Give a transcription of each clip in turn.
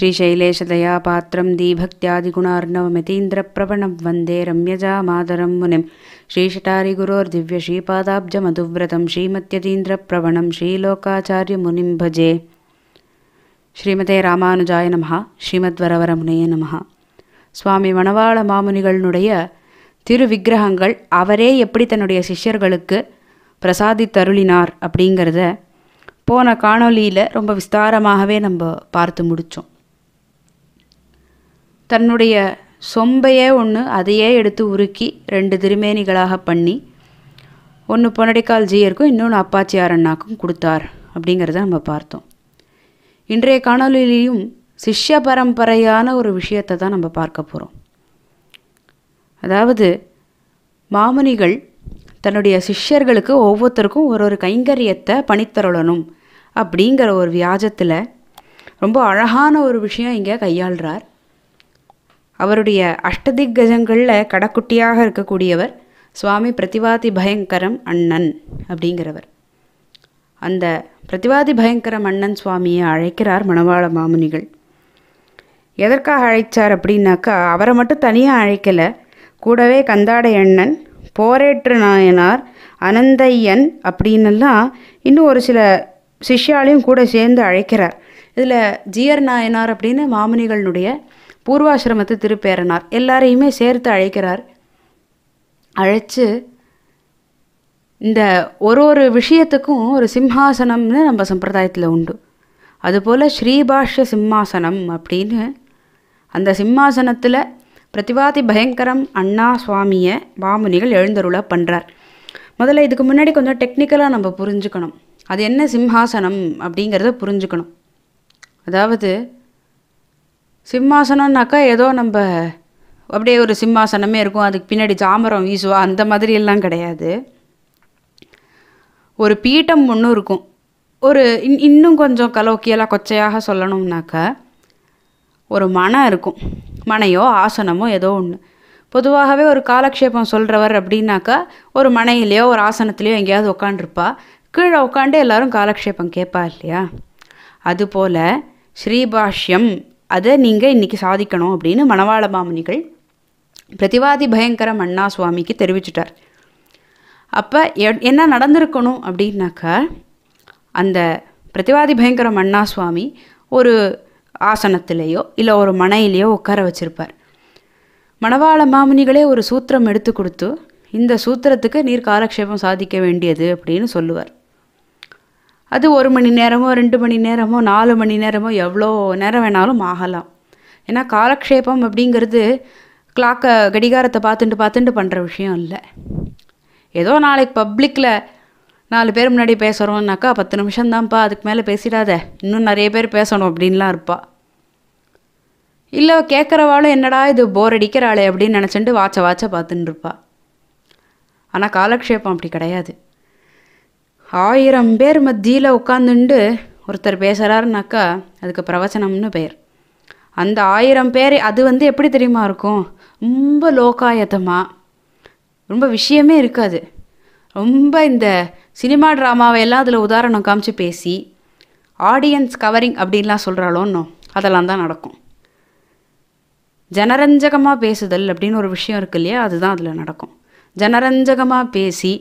श्रीशैलेशदयापात्रं दीभक्त्यादिगुणार्णवमितीन्द्रप्रभणं वन्दे रम्यजामादरं मुनिं श्रीशटारिगुरोर्दिव्यश्रीपादाब्जमधुव्रतं श्रीमत्यतीन्द्रप्रभणं முனிம் பஜே ஸ்ரீமதே ராமானுஜாய நமஹா ஸ்ரீமத்வரவரமுனைய நமஹா சுவாமி மணவாள மாமுனிகளினுடைய திருவிக்கிரகங்கள் அவரே எப்படி தன்னுடைய சிஷ்யர்களுக்கு பிரசாதித்தருளினார் அப்படிங்கிறத போன காணொலியில் ரொம்ப விஸ்தாரமாகவே நம்ம பார்த்து முடித்தோம் தன்னுடைய சொம்பையே ஒன்று அதையே எடுத்து உருக்கி ரெண்டு திருமேனிகளாக பண்ணி ஒன்று பொன்னடிக்கால் ஜீயருக்கும் இன்னொன்று அப்பாச்சியார் அண்ணாக்கும் கொடுத்தார் அப்படிங்கிறத நம்ம பார்த்தோம் இன்றைய காணொலியிலையும் சிஷ்ய பரம்பரையான ஒரு விஷயத்தை தான் நம்ம பார்க்க போகிறோம் அதாவது மாமுனிகள் தன்னுடைய சிஷ்யர்களுக்கு ஒவ்வொருத்தருக்கும் ஒரு ஒரு கைங்கரியத்தை பணித்தரளணும் அப்படிங்கிற ஒரு வியாஜத்தில் ரொம்ப அழகான ஒரு விஷயம் இங்கே கையாளுறார் அவருடைய அஷ்டதிக் கஜங்களில் கடக்குட்டியாக இருக்கக்கூடியவர் சுவாமி பிரதிவாதி பயங்கரம் அண்ணன் அப்படிங்கிறவர் அந்த பிரதிவாதி பயங்கரம் அண்ணன் சுவாமியை அழைக்கிறார் மணவாள மாமுனிகள் எதற்காக அழைச்சார் அப்படின்னாக்கா அவரை மட்டும் தனியாக அழைக்கலை கூடவே கந்தாடை அண்ணன் போரேற்று நாயனார் அனந்தையன் அப்படின்னுலாம் இன்னும் ஒரு சில சிஷ்யாலையும் கூட சேர்ந்து அழைக்கிறார் இதில் ஜியர் நாயனார் அப்படின்னு மாமுனிகளினுடைய பூர்வாசிரமத்து திருப்பேரனார் எல்லாரையுமே சேர்த்து அழைக்கிறார் அழைச்சு இந்த ஒரு ஒரு விஷயத்துக்கும் ஒரு சிம்ஹாசனம்னு நம்ம சம்பிரதாயத்தில் உண்டு அதுபோல் ஸ்ரீபாஷ்ய சிம்மாசனம் அப்படின்னு அந்த சிம்மாசனத்தில் பிரதிவாதி பயங்கரம் அண்ணா சுவாமியை பாமுனிகள் எழுந்தருளை பண்ணுறார் முதல்ல இதுக்கு முன்னாடி கொஞ்சம் டெக்னிக்கலாக நம்ம புரிஞ்சுக்கணும் அது என்ன சிம்ஹாசனம் அப்படிங்கிறத புரிஞ்சுக்கணும் அதாவது சிம்மாசனம்னாக்கா ஏதோ நம்ம அப்படியே ஒரு சிம்மாசனமே இருக்கும் அதுக்கு பின்னாடி தாமரம் வீசுவா அந்த மாதிரி எல்லாம் கிடையாது ஒரு பீட்டம் ஒன்றும் இருக்கும் ஒரு இன் இன்னும் கொஞ்சம் கலோக்கியெல்லாம் கொச்சையாக சொல்லணும்னாக்கா ஒரு மனம் இருக்கும் மனையோ ஆசனமோ ஏதோ ஒன்று பொதுவாகவே ஒரு காலக்ஷேபம் சொல்கிறவர் அப்படின்னாக்கா ஒரு மனையிலையோ ஒரு ஆசனத்துலேயோ எங்கேயாவது உட்காண்டிருப்பா கீழே உட்காந்து எல்லோரும் காலக்ஷேபம் கேட்பா இல்லையா அதுபோல் ஸ்ரீபாஷ்யம் அதை நீங்கள் இன்றைக்கி சாதிக்கணும் அப்படின்னு மணவாள மாமுனிகள் பிரதிவாதி பயங்கரம் அண்ணா சுவாமிக்கு தெரிவிச்சுட்டார் அப்போ என்ன நடந்திருக்கணும் அப்படின்னாக்கா அந்த பிரதிவாதி பயங்கரம் அண்ணா சுவாமி ஒரு ஆசனத்திலேயோ இல்லை ஒரு மனையிலேயோ உட்கார வச்சுருப்பார் மணவாள மாமுனிகளே ஒரு சூத்திரம் எடுத்து கொடுத்து இந்த சூத்திரத்துக்கு நீர் காலக்ஷேபம் சாதிக்க வேண்டியது அப்படின்னு சொல்லுவார் அது ஒரு மணி நேரமோ ரெண்டு மணி நேரமோ நாலு மணி நேரமோ எவ்வளோ நேரம் வேணாலும் ஆகலாம் ஏன்னா காலக்ஷேபம் அப்படிங்கிறது கிளாக்கை கடிகாரத்தை பார்த்துட்டு பார்த்துட்டு பண்ணுற விஷயம் இல்லை ஏதோ நாளைக்கு பப்ளிக்கில் நாலு பேர் முன்னாடி பேசுகிறோம்னாக்கா பத்து நிமிஷம்தான்ப்பா அதுக்கு மேலே பேசிடாத இன்னும் நிறைய பேர் பேசணும் அப்படின்லாம் இருப்பா இல்லை கேட்குறவாளும் என்னடா இது போர் அடிக்கிறாளே அப்படின்னு நினச்சிட்டு வாச்ச வாச்ச பார்த்துட்டு இருப்பா ஆனால் காலக்ஷேபம் அப்படி கிடையாது ஆயிரம் பேர் மத்தியில் உட்காந்துண்டு ஒருத்தர் பேசுகிறாருனாக்கா அதுக்கு பிரவச்சனம்னு பேர் அந்த ஆயிரம் பேர் அது வந்து எப்படி தெரியுமா இருக்கும் ரொம்ப லோக்காயத்தமாக ரொம்ப விஷயமே இருக்காது ரொம்ப இந்த சினிமா ட்ராமாவை எல்லாம் அதில் உதாரணம் காமிச்சு பேசி ஆடியன்ஸ் கவரிங் அப்படின்லாம் சொல்கிறாளோன்னோ அதெல்லாம் தான் நடக்கும் ஜனரஞ்சகமாக பேசுதல் அப்படின்னு ஒரு விஷயம் இருக்கு இல்லையா அதுதான் அதில் நடக்கும் ஜனரஞ்சகமாக பேசி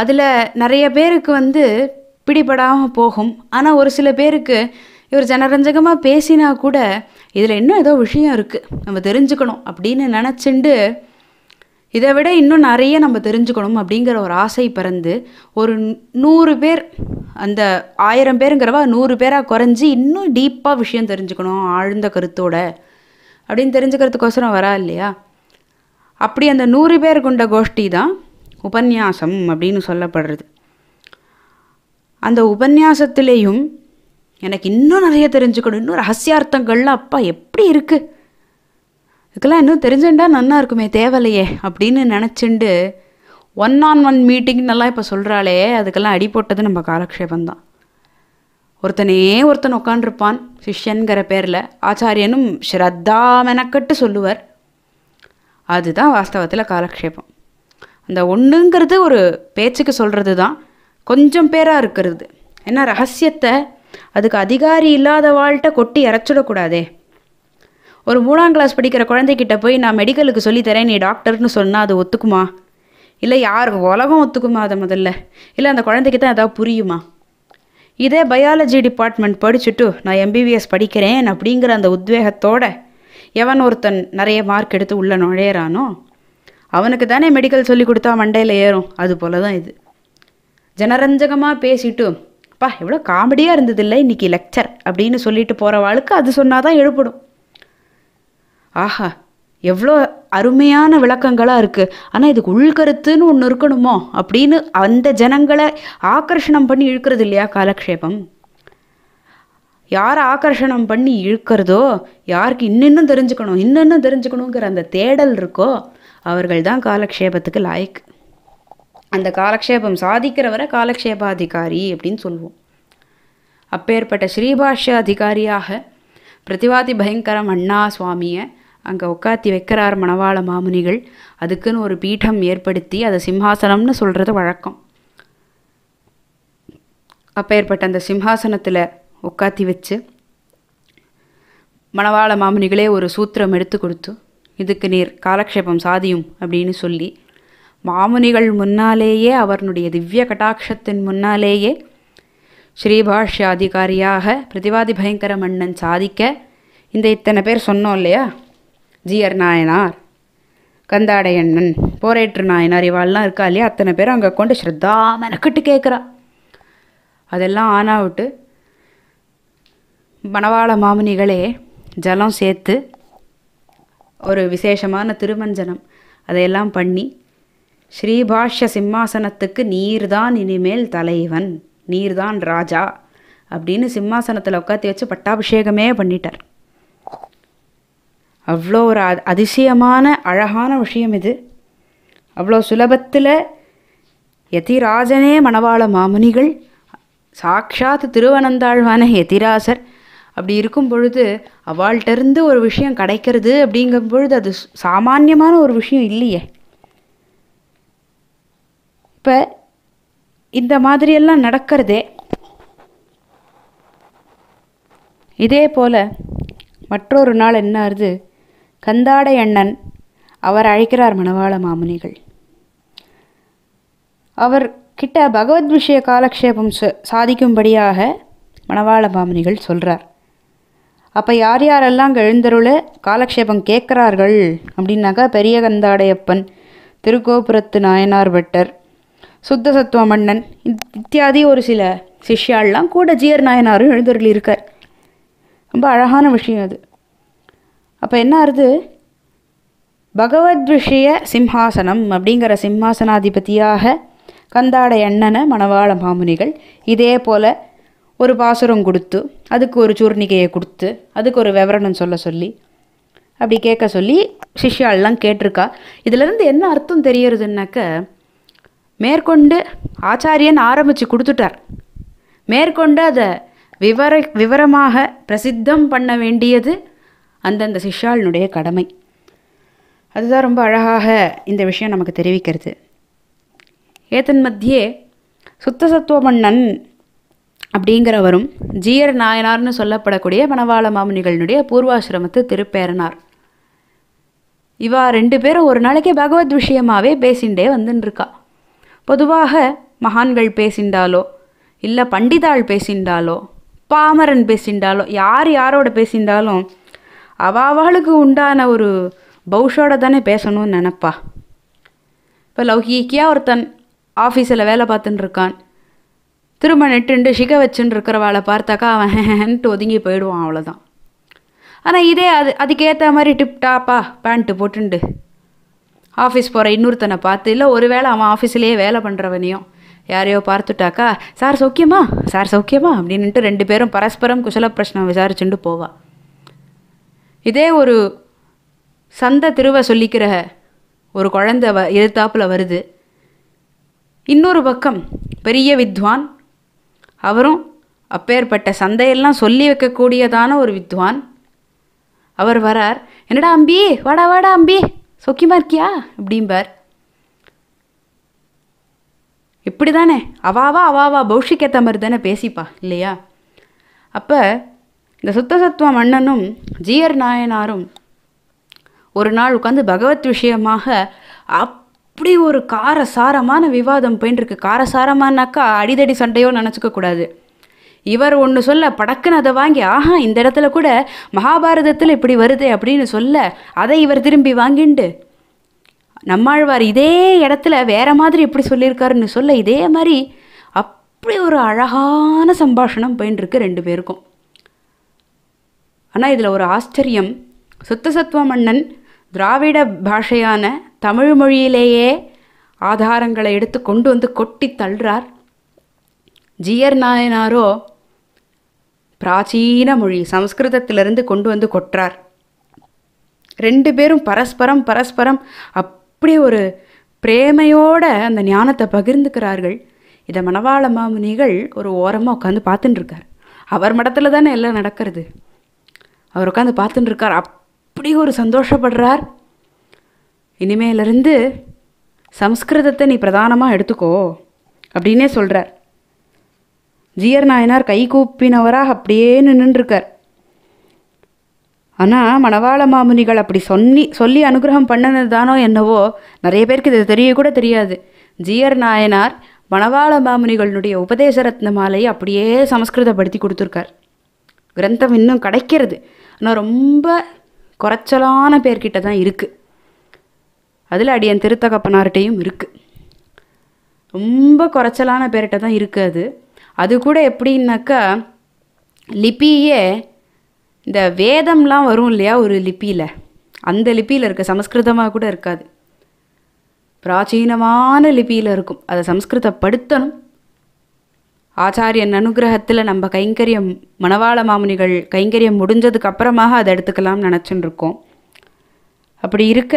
அதில் நிறைய பேருக்கு வந்து பிடிபடாமல் போகும் ஆனால் ஒரு சில பேருக்கு இவர் ஜனரஞ்சகமாக பேசினா கூட இதில் இன்னும் ஏதோ விஷயம் இருக்குது நம்ம தெரிஞ்சுக்கணும் அப்படின்னு நினச்சிண்டு இதை விட இன்னும் நிறைய நம்ம தெரிஞ்சுக்கணும் அப்படிங்கிற ஒரு ஆசை பிறந்து ஒரு நூறு பேர் அந்த ஆயிரம் பேருங்கிறவா நூறு பேராக குறைஞ்சி இன்னும் டீப்பாக விஷயம் தெரிஞ்சுக்கணும் ஆழ்ந்த கருத்தோட அப்படின்னு தெரிஞ்சுக்கிறதுக்கோசரம் வரா இல்லையா அப்படி அந்த நூறு பேர் கொண்ட கோஷ்டி தான் உபன்யாசம் அப்படின்னு சொல்லப்படுறது அந்த உபன்யாசத்திலேயும் எனக்கு இன்னும் நிறைய தெரிஞ்சுக்கணும் இன்னும் ரகசியார்த்தங்கள்லாம் அப்பா எப்படி இருக்குது இதுக்கெல்லாம் இன்னும் தெரிஞ்சுட்டா நல்லா இருக்குமே தேவையில்லையே அப்படின்னு நினச்சிண்டு ஒன் ஆன் ஒன் மீட்டிங்னெல்லாம் இப்போ சொல்கிறாளே அதுக்கெல்லாம் போட்டது நம்ம காலக்ஷேபம் தான் ஒருத்தனே ஒருத்தன் உட்காண்டிருப்பான் சிஷ்யன்கிற பேரில் ஆச்சாரியனும் ஸ்ரத்தா மெனக்கட்டு சொல்லுவார் அதுதான் வாஸ்தவத்தில் காலக்ஷேபம் அந்த ஒன்றுங்கிறது ஒரு பேச்சுக்கு சொல்கிறது தான் கொஞ்சம் பேராக இருக்கிறது ஏன்னா ரகசியத்தை அதுக்கு அதிகாரி இல்லாத வாழ்கிட்ட கொட்டி இறச்சிடக்கூடாதே ஒரு மூணாம் கிளாஸ் படிக்கிற குழந்தைகிட்ட போய் நான் மெடிக்கலுக்கு சொல்லித்தரேன் நீ டாக்டர்னு சொன்னால் அது ஒத்துக்குமா இல்லை யாருக்கு உலகம் ஒத்துக்குமா அதை முதல்ல இல்லை அந்த குழந்தைக்கு தான் ஏதாவது புரியுமா இதே பயாலஜி டிபார்ட்மெண்ட் படிச்சுட்டு நான் எம்பிபிஎஸ் படிக்கிறேன் அப்படிங்கிற அந்த உத்வேகத்தோடு எவன் ஒருத்தன் நிறைய மார்க் எடுத்து உள்ளே நுழையிறானோ அவனுக்கு தானே மெடிக்கல் சொல்லி கொடுத்தா மண்டையில் ஏறும் அது போல தான் இது ஜனரஞ்சகமாக பேசிட்டு பா எவ்வளோ காமெடியாக இல்லை இன்றைக்கி லெக்சர் அப்படின்னு சொல்லிட்டு போகிறவாளுக்கு அது சொன்னால் தான் எழுப்படும் ஆஹா எவ்வளோ அருமையான விளக்கங்களாக இருக்குது ஆனால் இதுக்கு உள்கருத்துன்னு ஒன்று இருக்கணுமோ அப்படின்னு அந்த ஜனங்களை ஆக்கர்ஷணம் பண்ணி இழுக்கிறது இல்லையா காலக்ஷேபம் யாரை ஆக்கர்ஷணம் பண்ணி இழுக்கிறதோ யாருக்கு இன்னும் தெரிஞ்சுக்கணும் இன்னும் தெரிஞ்சுக்கணுங்கிற அந்த தேடல் இருக்கோ அவர்கள் தான் காலக்ஷேபத்துக்கு லாய்க்கு அந்த காலக்ஷேபம் சாதிக்கிறவரை காலக்ஷேபாதிகாரி அப்படின்னு சொல்லுவோம் அப்பேற்பட்ட ஸ்ரீபாஷ்ய அதிகாரியாக பிரதிவாதி பயங்கரம் அண்ணா சுவாமியை அங்கே உட்காத்தி வைக்கிறார் மணவாள மாமுனிகள் அதுக்குன்னு ஒரு பீடம் ஏற்படுத்தி அதை சிம்ஹாசனம்னு சொல்கிறது வழக்கம் அப்பேற்பட்ட அந்த சிம்ஹாசனத்தில் உட்காத்தி வச்சு மணவாள மாமுனிகளே ஒரு சூத்திரம் எடுத்து கொடுத்து இதுக்கு நீர் காலக்ஷேபம் சாதியும் அப்படின்னு சொல்லி மாமுனிகள் முன்னாலேயே அவனுடைய திவ்ய கட்டாட்சத்தின் முன்னாலேயே அதிகாரியாக பிரதிவாதி பயங்கர மன்னன் சாதிக்க இந்த இத்தனை பேர் சொன்னோம் இல்லையா ஜிஆர் நாயனார் கந்தாடையண்ணன் போரேற்று நாயனார் இவாள்லாம் இருக்கா இல்லையா அத்தனை பேர் அங்கே கொண்டு ஸ்ரத்தா மெனக்கிட்டு கேட்குறா அதெல்லாம் ஆனாவிட்டு மணவாள மாமுனிகளே ஜலம் சேர்த்து ஒரு விசேஷமான திருமஞ்சனம் அதையெல்லாம் பண்ணி ஸ்ரீபாஷ்ய சிம்மாசனத்துக்கு நீர்தான் இனிமேல் தலைவன் நீர்தான் ராஜா அப்படின்னு சிம்மாசனத்தில் உட்காத்தி வச்சு பட்டாபிஷேகமே பண்ணிட்டார் அவ்வளோ ஒரு அதிசயமான அழகான விஷயம் இது அவ்வளோ சுலபத்தில் யதிராஜனே மணவாள மாமுனிகள் சாட்சாத் திருவனந்தாழ்வான யதிராசர் அப்படி இருக்கும் பொழுது அவள்கிட்டருந்து ஒரு விஷயம் கிடைக்கிறது அப்படிங்கும் பொழுது அது சாமானியமான ஒரு விஷயம் இல்லையே இப்போ இந்த மாதிரியெல்லாம் நடக்கிறதே இதே போல் மற்றொரு நாள் என்ன ஆறுது கந்தாடை அண்ணன் அவர் அழைக்கிறார் மணவாள மாமுனிகள் அவர் கிட்ட பகவத் விஷய காலக்ஷேபம் சாதிக்கும்படியாக மணவாள மாமுனிகள் சொல்கிறார் அப்போ யார் யாரெல்லாம் எழுந்தருள காலக்ஷேபம் கேட்குறார்கள் அப்படின்னாக்கா பெரிய கந்தாடையப்பன் திருக்கோபுரத்து நாயனார் பட்டர் சுத்த சத்துவ மன்னன் இத்தியாதி ஒரு சில சிஷ்யாலாம் கூட ஜியர் நாயனாரும் எழுந்தருள் இருக்கார் ரொம்ப அழகான விஷயம் அது அப்போ என்ன ஆறுது பகவத் விஷய சிம்ஹாசனம் அப்படிங்கிற சிம்ஹாசனாதிபதியாக கந்தாடை அண்ணனை மணவாள மாமுனிகள் இதே போல் ஒரு பாசுரம் கொடுத்து அதுக்கு ஒரு சூர்ணிகையை கொடுத்து அதுக்கு ஒரு விவரணம் சொல்ல சொல்லி அப்படி கேட்க சொல்லி சிஷ்யாலெலாம் கேட்டிருக்கா இதிலேருந்து என்ன அர்த்தம் தெரியறதுன்னாக்க மேற்கொண்டு ஆச்சாரியன் ஆரம்பித்து கொடுத்துட்டார் மேற்கொண்டு அதை விவர விவரமாக பிரசித்தம் பண்ண வேண்டியது அந்தந்த சிஷ்யாலினுடைய கடமை அதுதான் ரொம்ப அழகாக இந்த விஷயம் நமக்கு தெரிவிக்கிறது ஏதன் மத்தியே மன்னன் அப்படிங்கிறவரும் ஜீயர் நாயனார்னு சொல்லப்படக்கூடிய பனவாள மாமுனிகளினுடைய பூர்வாசிரமத்து திருப்பேரனார் இவா ரெண்டு பேரும் ஒரு நாளைக்கு பகவத் விஷயமாகவே பேசிண்டே வந்துட்டுருக்கா பொதுவாக மகான்கள் பேசிண்டாலோ இல்லை பண்டிதாள் பேசிண்டாலோ பாமரன் பேசிண்டாலோ யார் யாரோட பேசிண்டாலும் அவளுக்கு உண்டான ஒரு பௌஷோட தானே பேசணும்னு நினப்பா இப்போ லௌகீக்கியாக ஒருத்தன் ஆஃபீஸில் வேலை பார்த்துட்டுருக்கான் திரும்ப நெட்டுண்டு சிக வச்சுன்னு இருக்கிறவாளை பார்த்தாக்கா அவன்ட்டு ஒதுங்கி போயிடுவான் அவ்வளோதான் ஆனால் இதே அது அதுக்கேற்ற மாதிரி டிப் டாப்பா பேண்ட்டு போட்டுண்டு ஆஃபீஸ் போகிற இன்னொருத்தனை பார்த்து இல்லை ஒரு வேளை அவன் ஆஃபீஸ்லேயே வேலை பண்ணுறவனையும் யாரையோ பார்த்துட்டாக்கா சார் சௌக்கியமா சார் சௌக்கியமா அப்படின்ட்டு ரெண்டு பேரும் பரஸ்பரம் குசல பிரச்சனை விசாரிச்சுட்டு போவா இதே ஒரு சந்தை திருவை சொல்லிக்கிற ஒரு குழந்தை வ எதிர்த்தாப்பில் வருது இன்னொரு பக்கம் பெரிய வித்வான் அவரும் அப்பேற்பட்ட சந்தையெல்லாம் சொல்லி வைக்கக்கூடியதான ஒரு வித்வான் அவர் வரார் என்னடா அம்பி வாடா வாடா அம்பி சொக்கியமாக இருக்கியா அப்படிம்பார் இப்படி தானே அவாவா அவாவா பௌஷிக்கு மாதிரி தானே பேசிப்பா இல்லையா அப்போ இந்த சுத்தசத்துவ மன்னனும் ஜீயர் நாயனாரும் ஒரு நாள் உட்காந்து பகவத் விஷயமாக அப் இப்படி ஒரு காரசாரமான விவாதம் போயின்ட்டுருக்கு காரசாரமானாக்கா அடிதடி சண்டையோ நினச்சிக்க கூடாது இவர் ஒன்று சொல்ல படக்குன்னு அதை வாங்கி ஆஹா இந்த இடத்துல கூட மகாபாரதத்தில் இப்படி வருது அப்படின்னு சொல்ல அதை இவர் திரும்பி வாங்கிண்டு நம்மாழ்வார் இதே இடத்துல வேற மாதிரி எப்படி சொல்லியிருக்காருன்னு சொல்ல இதே மாதிரி அப்படி ஒரு அழகான சம்பாஷணம் போயின்னு ரெண்டு பேருக்கும் ஆனால் இதில் ஒரு ஆச்சரியம் சுத்தசத்துவ மன்னன் திராவிட பாஷையான தமிழ் மொழியிலேயே ஆதாரங்களை எடுத்து கொண்டு வந்து கொட்டி தள்ளுறார் ஜியர் நாயனாரோ பிராச்சீன மொழி சம்ஸ்கிருதத்திலிருந்து கொண்டு வந்து கொட்டுறார் ரெண்டு பேரும் பரஸ்பரம் பரஸ்பரம் அப்படி ஒரு பிரேமையோட அந்த ஞானத்தை பகிர்ந்துக்கிறார்கள் இதை மணவாள மாமுனிகள் ஒரு ஓரமாக உட்காந்து பார்த்துட்டுருக்கார் அவர் மடத்தில் தானே எல்லாம் நடக்கிறது அவர் உட்காந்து பார்த்துட்டுருக்கார் அப் அப்படி ஒரு சந்தோஷப்படுறார் இனிமேலிருந்து சம்ஸ்கிருதத்தை நீ பிரதானமாக எடுத்துக்கோ அப்படின்னே சொல்கிறார் ஜியர் நாயனார் கை கூப்பினவராக அப்படியே நின்றுருக்கார் ஆனால் மணவாள மாமுனிகள் அப்படி சொன்னி சொல்லி அனுகிரகம் பண்ணினது தானோ என்னவோ நிறைய பேருக்கு இது தெரிய கூட தெரியாது ஜியர் நாயனார் மணவாள மாமுனிகளுடைய உபதேச ரத்ன மாலையை அப்படியே சமஸ்கிருதப்படுத்தி கொடுத்துருக்கார் கிரந்தம் இன்னும் கிடைக்கிறது ஆனால் ரொம்ப குறைச்சலான பேர்கிட்ட தான் இருக்குது அதில் அடியன் திருத்தகப்பனார்கிட்டையும் இருக்குது ரொம்ப குறைச்சலான பேர்கிட்ட தான் இருக்குது அது அது கூட எப்படின்னாக்கா லிபியே இந்த வேதம்லாம் வரும் இல்லையா ஒரு லிப்பியில் அந்த லிப்பியில் இருக்க சமஸ்கிருதமாக கூட இருக்காது பிராச்சீனமான லிபியில் இருக்கும் அதை சமஸ்கிருதப்படுத்தணும் ஆச்சாரியன் அனுகிரகத்தில் நம்ம கைங்கரியம் மணவாள மாமுனிகள் கைங்கரியம் முடிஞ்சதுக்கு அப்புறமாக அதை எடுத்துக்கலாம்னு நினச்சின்னு இருக்கோம் அப்படி இருக்க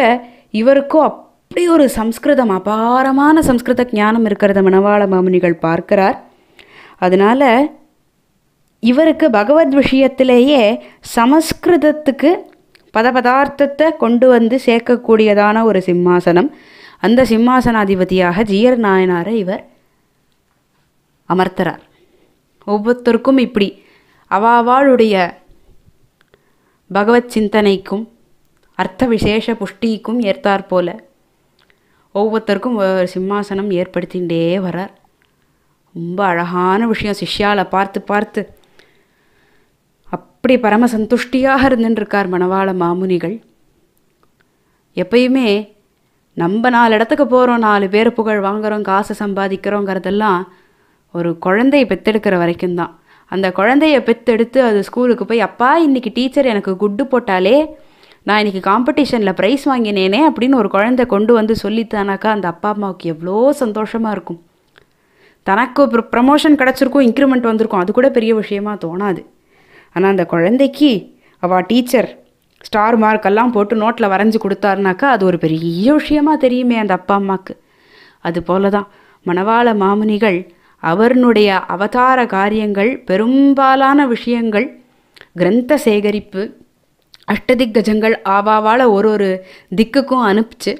இவருக்கும் அப்படி ஒரு சம்ஸ்கிருதம் அபாரமான சம்ஸ்கிருத ஞானம் இருக்கிறத மணவாள மாமுனிகள் பார்க்கிறார் அதனால் இவருக்கு பகவத் விஷயத்திலேயே சமஸ்கிருதத்துக்கு பதபதார்த்தத்தை கொண்டு வந்து சேர்க்கக்கூடியதான ஒரு சிம்மாசனம் அந்த சிம்மாசனாதிபதியாக ஜீயர் நாயனாரை இவர் அமர்த்துறார் ஒவ்வொருத்தருக்கும் இப்படி அவாவாளுடைய பகவத் சிந்தனைக்கும் அர்த்த விசேஷ புஷ்டிக்கும் ஏற்றாற் போல ஒவ்வொருத்தருக்கும் ஒரு சிம்மாசனம் ஏற்படுத்திகிட்டே வரார் ரொம்ப அழகான விஷயம் சிஷ்யாவில் பார்த்து பார்த்து அப்படி பரம சந்துஷ்டியாக இருந்துருக்கார் மணவாள மாமுனிகள் எப்பயுமே நம்ம நாலு இடத்துக்கு போகிறோம் நாலு பேர் புகழ் வாங்குகிறோம் காசு சம்பாதிக்கிறோங்கிறதெல்லாம் ஒரு குழந்தைய பெற்றெடுக்கிற வரைக்கும் தான் அந்த குழந்தைய பெற்றெடுத்து அது ஸ்கூலுக்கு போய் அப்பா இன்றைக்கி டீச்சர் எனக்கு குட்டு போட்டாலே நான் இன்றைக்கி காம்படிஷனில் ப்ரைஸ் வாங்கினேனே அப்படின்னு ஒரு குழந்தை கொண்டு வந்து சொல்லித்தானாக்கா அந்த அப்பா அம்மாவுக்கு எவ்வளோ சந்தோஷமாக இருக்கும் தனக்கு ஒரு ப்ரமோஷன் கிடச்சிருக்கும் இன்க்ரிமெண்ட் வந்திருக்கும் அது கூட பெரிய விஷயமா தோணாது ஆனால் அந்த குழந்தைக்கு அவள் டீச்சர் ஸ்டார் மார்க் எல்லாம் போட்டு நோட்டில் வரைஞ்சி கொடுத்தாருனாக்கா அது ஒரு பெரிய விஷயமா தெரியுமே அந்த அப்பா அம்மாவுக்கு அது போல தான் மணவாள மாமுனிகள் அவர்னுடைய அவதார காரியங்கள் பெரும்பாலான விஷயங்கள் கிரந்த சேகரிப்பு அஷ்டதிக்கஜங்கள் ஆவாவால் ஒரு ஒரு திக்குக்கும் அனுப்பிச்சு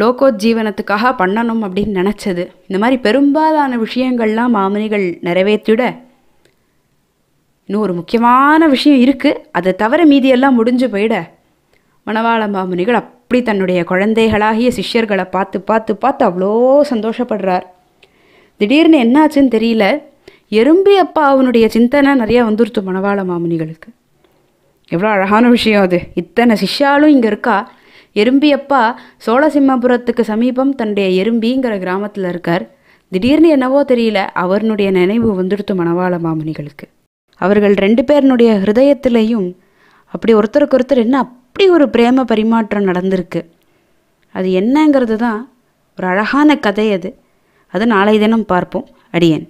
லோகோஜீவனத்துக்காக பண்ணணும் அப்படின்னு நினச்சது இந்த மாதிரி பெரும்பாலான விஷயங்கள்லாம் மாமனிகள் நிறைவேற்றிட இன்னும் ஒரு முக்கியமான விஷயம் இருக்குது அதை தவிர மீதியெல்லாம் முடிஞ்சு போயிட மணவாள மாமுனிகள் அப்படி தன்னுடைய குழந்தைகளாகிய சிஷ்யர்களை பார்த்து பார்த்து பார்த்து அவ்வளோ சந்தோஷப்படுறார் திடீர்னு என்னாச்சுன்னு தெரியல எறும்பி அப்பா அவனுடைய சிந்தனை நிறையா வந்துருத்து மணவாள மாமுனிகளுக்கு எவ்வளோ அழகான விஷயம் அது இத்தனை சிஷ்யாலும் இங்கே இருக்கா எறும்பி அப்பா சோழசிம்மபுரத்துக்கு சமீபம் தன்னுடைய எறும்பிங்கிற கிராமத்தில் இருக்கார் திடீர்னு என்னவோ தெரியல அவருடைய நினைவு வந்துடுத்து மணவாள மாமுனிகளுக்கு அவர்கள் ரெண்டு பேருனுடைய ஹிருதயத்திலையும் அப்படி ஒருத்தருக்கு ஒருத்தர் என்ன அப்படி ஒரு பிரேம பரிமாற்றம் நடந்திருக்கு அது என்னங்கிறது தான் ஒரு அழகான கதை அது அது நாளை தினம் பார்ப்போம் அடியேன்